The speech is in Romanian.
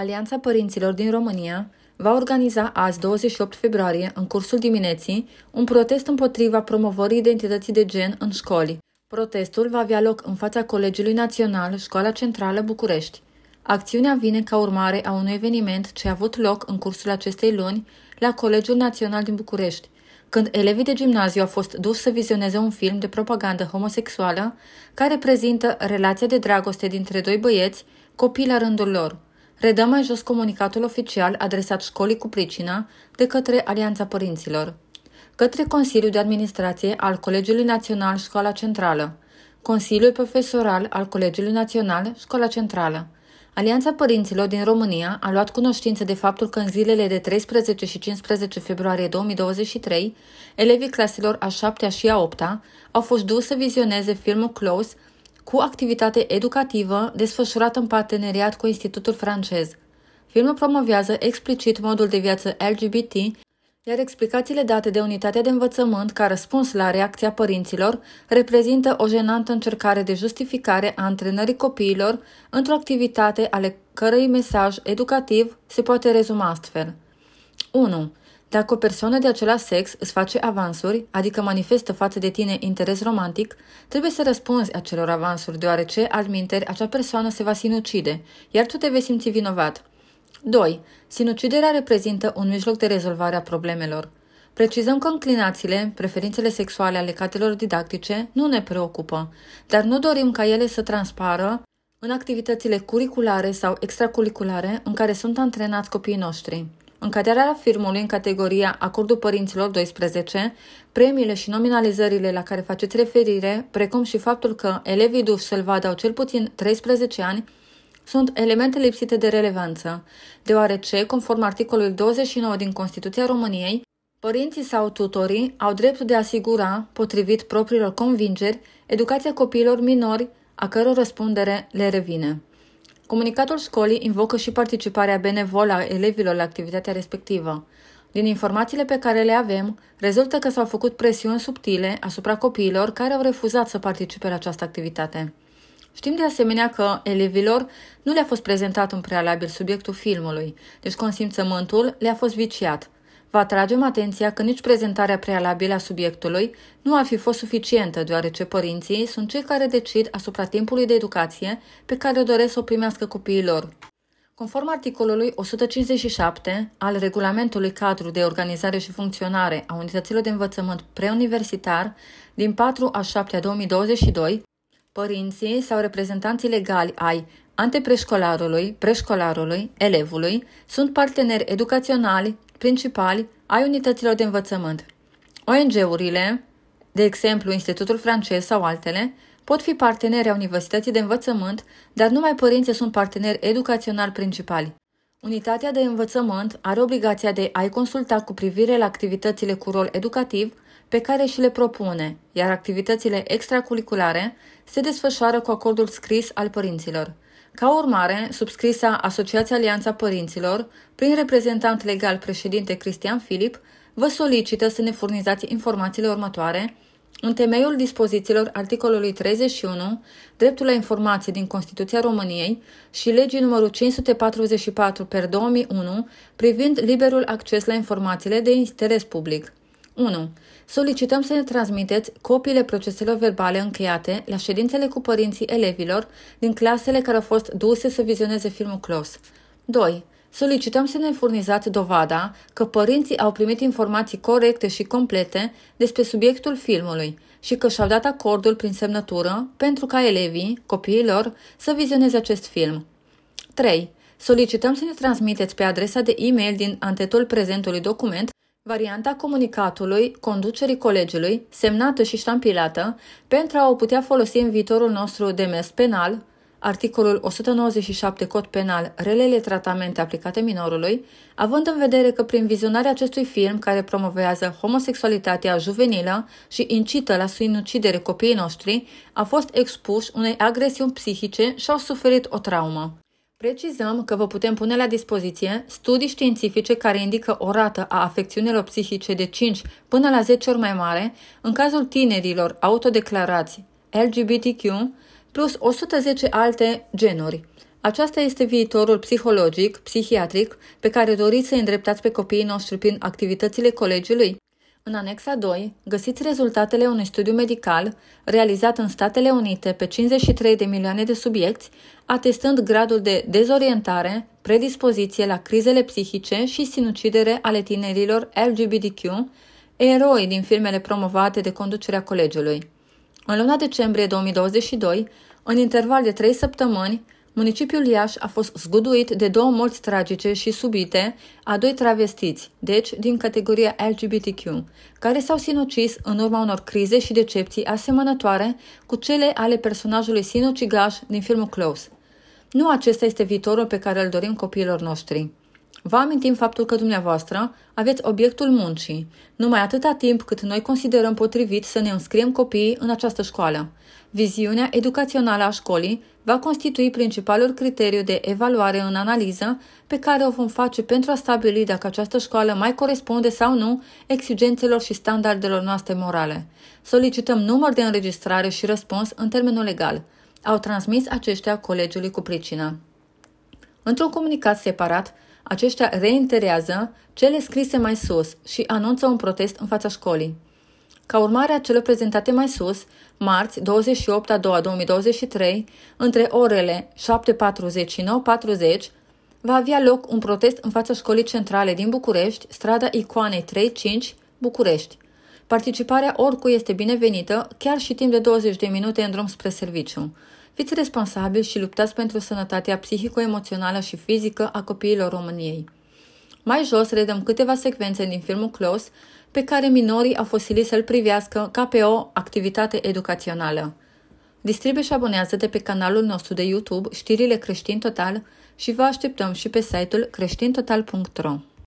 Alianța Părinților din România va organiza azi 28 februarie, în cursul dimineții, un protest împotriva promovării identității de gen în școli. Protestul va avea loc în fața Colegiului Național Școala Centrală București. Acțiunea vine ca urmare a unui eveniment ce a avut loc în cursul acestei luni la Colegiul Național din București, când elevii de gimnaziu au fost duși să vizioneze un film de propagandă homosexuală care prezintă relația de dragoste dintre doi băieți, copii la rândul lor. Redă mai jos comunicatul oficial adresat școlii cu pricina de către Alianța Părinților. Către Consiliul de Administrație al Colegiului Național Școala Centrală. Consiliul Profesoral al Colegiului Național Școala Centrală. Alianța Părinților din România a luat cunoștință de faptul că în zilele de 13 și 15 februarie 2023, elevii claselor a 7-a și a 8-a au fost dus să vizioneze filmul Close cu activitate educativă desfășurată în parteneriat cu Institutul francez. Filmul promovează explicit modul de viață LGBT, iar explicațiile date de unitatea de învățământ ca răspuns la reacția părinților reprezintă o jenantă încercare de justificare a antrenării copiilor într-o activitate ale cărei mesaj educativ se poate rezuma astfel. 1. Dacă o persoană de același sex îți face avansuri, adică manifestă față de tine interes romantic, trebuie să răspunzi acelor avansuri, deoarece, alminteri, acea persoană se va sinucide, iar tu te vei simți vinovat. 2. Sinuciderea reprezintă un mijloc de rezolvare a problemelor. Precizăm că înclinațiile, preferințele sexuale ale catelor didactice nu ne preocupă, dar nu dorim ca ele să transpară în activitățile curriculare sau extracurriculare în care sunt antrenați copiii noștri. Încadrarea firmului în categoria Acordul Părinților 12, premiile și nominalizările la care faceți referire, precum și faptul că elevii duși să-l vadă au cel puțin 13 ani, sunt elemente lipsite de relevanță, deoarece, conform articolului 29 din Constituția României, părinții sau tutorii au dreptul de a asigura, potrivit propriilor convingeri, educația copiilor minori, a căror răspundere le revine. Comunicatul școlii invocă și participarea benevolă a elevilor la activitatea respectivă. Din informațiile pe care le avem, rezultă că s-au făcut presiuni subtile asupra copiilor care au refuzat să participe la această activitate. Știm de asemenea că elevilor nu le-a fost prezentat în prealabil subiectul filmului, deci consimțământul le-a fost viciat – Vă atragem atenția că nici prezentarea prealabilă a subiectului nu ar fi fost suficientă, deoarece părinții sunt cei care decid asupra timpului de educație pe care doresc să o primească copiilor. Conform articolului 157 al Regulamentului Cadru de Organizare și Funcționare a Unităților de Învățământ Preuniversitar din 4 a 7 a 2022, părinții sau reprezentanții legali ai antepreșcolarului, preșcolarului, elevului sunt parteneri educaționali principali ai unităților de învățământ. ONG-urile, de exemplu Institutul francez sau altele, pot fi parteneri a Universității de Învățământ, dar numai părinții sunt parteneri educațional principali. Unitatea de învățământ are obligația de a-i consulta cu privire la activitățile cu rol educativ pe care și le propune, iar activitățile extracurriculare se desfășoară cu acordul scris al părinților. Ca urmare, subscrisa Asociația Alianța Părinților, prin reprezentant legal președinte Cristian Filip, vă solicită să ne furnizați informațiile următoare, în temeiul dispozițiilor articolului 31, dreptul la informații din Constituția României și legii numărul 544 per 2001 privind liberul acces la informațiile de interes public. 1 solicităm să ne transmiteți copiile proceselor verbale încheiate la ședințele cu părinții elevilor din clasele care au fost duse să vizioneze filmul Close. 2. Solicităm să ne furnizați dovada că părinții au primit informații corecte și complete despre subiectul filmului și că și-au dat acordul prin semnătură pentru ca elevii, copiilor, să vizioneze acest film. 3. Solicităm să ne transmiteți pe adresa de e-mail din antetul prezentului document Varianta comunicatului conducerii colegiului, semnată și ștampilată, pentru a o putea folosi în viitorul nostru demers penal, articolul 197 Cod Penal, relele tratamente aplicate minorului, având în vedere că prin vizionarea acestui film care promovează homosexualitatea juvenilă și incită la sinucidere copiii noștri, a fost expuși unei agresiuni psihice și au suferit o traumă. Precizăm că vă putem pune la dispoziție studii științifice care indică o rată a afecțiunilor psihice de 5 până la 10 ori mai mare în cazul tinerilor autodeclarați LGBTQ plus 110 alte genuri. Aceasta este viitorul psihologic, psihiatric, pe care doriți să îndreptați pe copiii noștri prin activitățile colegiului. În anexa 2 găsiți rezultatele unui studiu medical realizat în Statele Unite pe 53 de milioane de subiecți, atestând gradul de dezorientare, predispoziție la crizele psihice și sinucidere ale tinerilor LGBTQ, eroi din filmele promovate de conducerea colegiului. În luna decembrie 2022, în interval de 3 săptămâni, Municipiul Iași a fost zguduit de două morți tragice și subite a doi travestiți, deci din categoria LGBTQ, care s-au sinucis în urma unor crize și decepții asemănătoare cu cele ale personajului sinucigaș din filmul Close. Nu acesta este viitorul pe care îl dorim copiilor noștri. Vă amintim faptul că dumneavoastră aveți obiectul muncii, numai atâta timp cât noi considerăm potrivit să ne înscriem copiii în această școală. Viziunea educațională a școlii va constitui principalul criteriu de evaluare în analiză pe care o vom face pentru a stabili dacă această școală mai corespunde sau nu exigențelor și standardelor noastre morale. Solicităm număr de înregistrare și răspuns în termenul legal. Au transmis aceștia colegiului cu pricină. Într-un comunicat separat, aceștia reinterează cele scrise mai sus și anunță un protest în fața școlii. Ca urmare a celor prezentate mai sus, marți 28 a 2 2023, între orele 7.40 și 9.40, va avea loc un protest în fața școlii centrale din București, strada Icoanei 35, București. Participarea oricui este binevenită, chiar și timp de 20 de minute în drum spre serviciu. Fiți responsabili și luptați pentru sănătatea psihico-emoțională și fizică a copiilor României. Mai jos redăm câteva secvențe din filmul Close, pe care minorii au fost sili să-l privească ca pe o activitate educațională. Distribuie și abonează-te pe canalul nostru de YouTube Știrile Creștin Total și vă așteptăm și pe site-ul creștintotal.ro.